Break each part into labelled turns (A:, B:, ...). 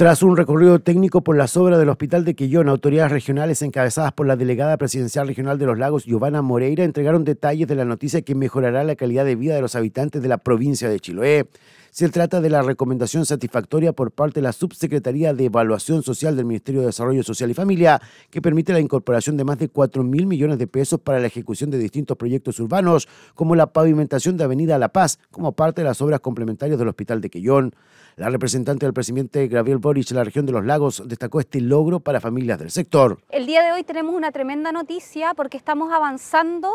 A: Tras un recorrido técnico por las obras del Hospital de Quillón, autoridades regionales encabezadas por la delegada presidencial regional de los lagos, Giovanna Moreira, entregaron detalles de la noticia que mejorará la calidad de vida de los habitantes de la provincia de Chiloé. Se trata de la recomendación satisfactoria por parte de la Subsecretaría de Evaluación Social del Ministerio de Desarrollo Social y Familia, que permite la incorporación de más de 4 mil millones de pesos para la ejecución de distintos proyectos urbanos, como la pavimentación de Avenida La Paz, como parte de las obras complementarias del Hospital de Quellón. La representante del presidente Gabriel Boric de la región de Los Lagos destacó este logro para familias del sector.
B: El día de hoy tenemos una tremenda noticia porque estamos avanzando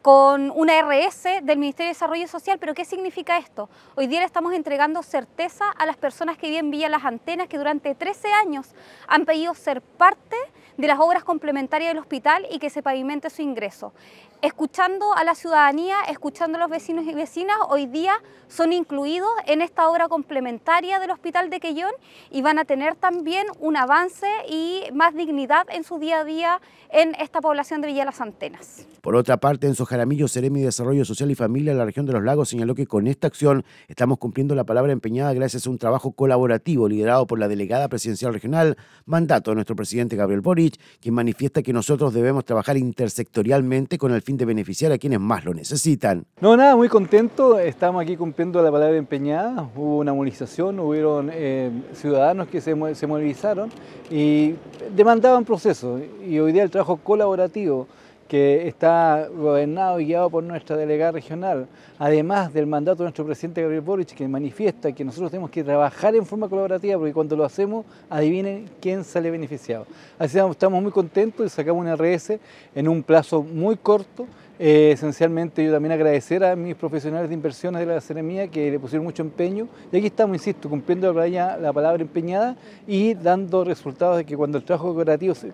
B: con una RS del Ministerio de Desarrollo Social, pero ¿qué significa esto? Hoy día estamos en entregando certeza a las personas que viven vía las antenas, que durante 13 años han pedido ser parte de las obras complementarias del hospital y que se pavimente su ingreso. Escuchando a la ciudadanía, escuchando a los vecinos y vecinas, hoy día son incluidos en esta obra complementaria del hospital de Quellón y van a tener también un avance y más dignidad en su día a día en esta población de Villa Las Antenas.
A: Por otra parte, Enzo Jaramillo, Ceremi de Desarrollo Social y Familia de la región de Los Lagos, señaló que con esta acción estamos cumpliendo la palabra empeñada gracias a un trabajo colaborativo liderado por la delegada presidencial regional, mandato de nuestro presidente Gabriel Boris que manifiesta que nosotros debemos trabajar intersectorialmente con el fin de beneficiar a quienes más lo necesitan.
C: No, nada, muy contento. Estamos aquí cumpliendo la palabra empeñada. Hubo una movilización, hubieron eh, ciudadanos que se, se movilizaron y demandaban procesos. Y hoy día el trabajo colaborativo que está gobernado y guiado por nuestra delegada regional, además del mandato de nuestro presidente Gabriel Boric, que manifiesta que nosotros tenemos que trabajar en forma colaborativa, porque cuando lo hacemos, adivinen quién sale beneficiado. Así que estamos muy contentos y sacamos un RS en un plazo muy corto. Eh, esencialmente yo también agradecer a mis profesionales de inversiones de la Ceremía que le pusieron mucho empeño y aquí estamos, insisto, cumpliendo la palabra empeñada y dando resultados de que cuando el trabajo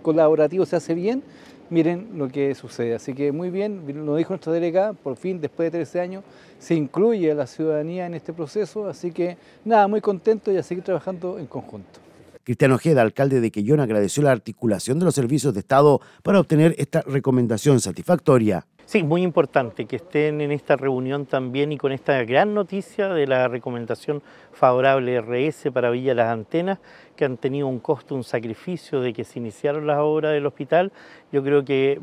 C: colaborativo se hace bien, miren lo que sucede. Así que muy bien, lo dijo nuestra delegada, por fin, después de 13 años, se incluye a la ciudadanía en este proceso, así que nada, muy contento y a seguir trabajando en conjunto.
A: Cristiano Ojeda, alcalde de Quellón, agradeció la articulación de los servicios de Estado para obtener esta recomendación satisfactoria.
D: Sí, muy importante que estén en esta reunión también y con esta gran noticia de la recomendación favorable RS para Villa Las Antenas, que han tenido un costo, un sacrificio de que se iniciaron las obras del hospital. Yo creo que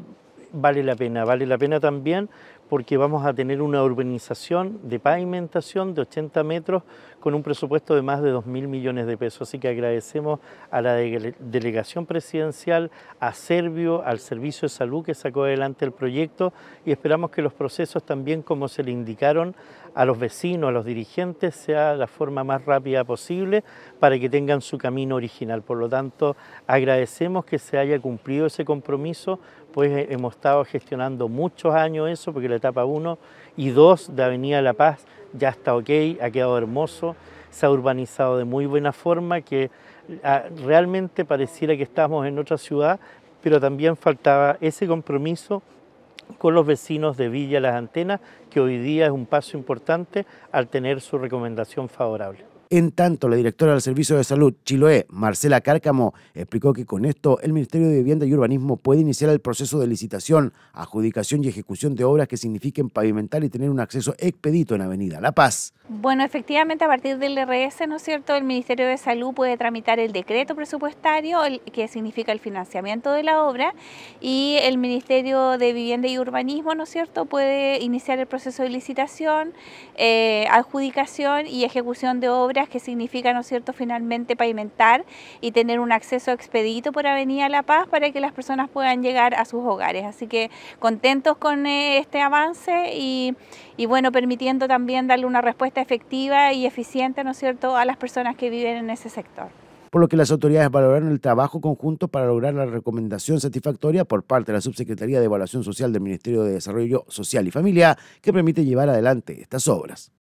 D: vale la pena, vale la pena también porque vamos a tener una urbanización de pavimentación de 80 metros con un presupuesto de más de 2.000 millones de pesos. Así que agradecemos a la delegación presidencial, a Servio, al Servicio de Salud que sacó adelante el proyecto y esperamos que los procesos también, como se le indicaron a los vecinos, a los dirigentes, sea la forma más rápida posible para que tengan su camino original. Por lo tanto, agradecemos que se haya cumplido ese compromiso, pues eh, hemos estado gestionando muchos años eso, porque etapa 1 y 2 de Avenida La Paz ya está ok, ha quedado hermoso, se ha urbanizado de muy buena forma, que ah, realmente pareciera que estábamos en otra ciudad, pero también faltaba ese compromiso con los vecinos de Villa Las Antenas, que hoy día es un paso importante al tener su recomendación favorable.
A: En tanto, la directora del Servicio de Salud Chiloé, Marcela Cárcamo, explicó que con esto el Ministerio de Vivienda y Urbanismo puede iniciar el proceso de licitación, adjudicación y ejecución de obras que signifiquen pavimentar y tener un acceso expedito en Avenida La Paz.
E: Bueno, efectivamente, a partir del RS, ¿no es cierto?, el Ministerio de Salud puede tramitar el decreto presupuestario, que significa el financiamiento de la obra, y el Ministerio de Vivienda y Urbanismo, ¿no es cierto?, puede iniciar el proceso de licitación, eh, adjudicación y ejecución de obras que significa, ¿no es cierto?, finalmente pavimentar y tener un acceso expedito por Avenida La Paz para que las personas puedan llegar a sus hogares. Así que contentos con eh, este avance y, bueno, permitiendo también darle una respuesta efectiva y eficiente, ¿no es cierto?, a las personas que viven en ese sector
A: por lo que las autoridades valoraron el trabajo conjunto para lograr la recomendación satisfactoria por parte de la Subsecretaría de Evaluación Social del Ministerio de Desarrollo Social y Familia que permite llevar adelante estas obras.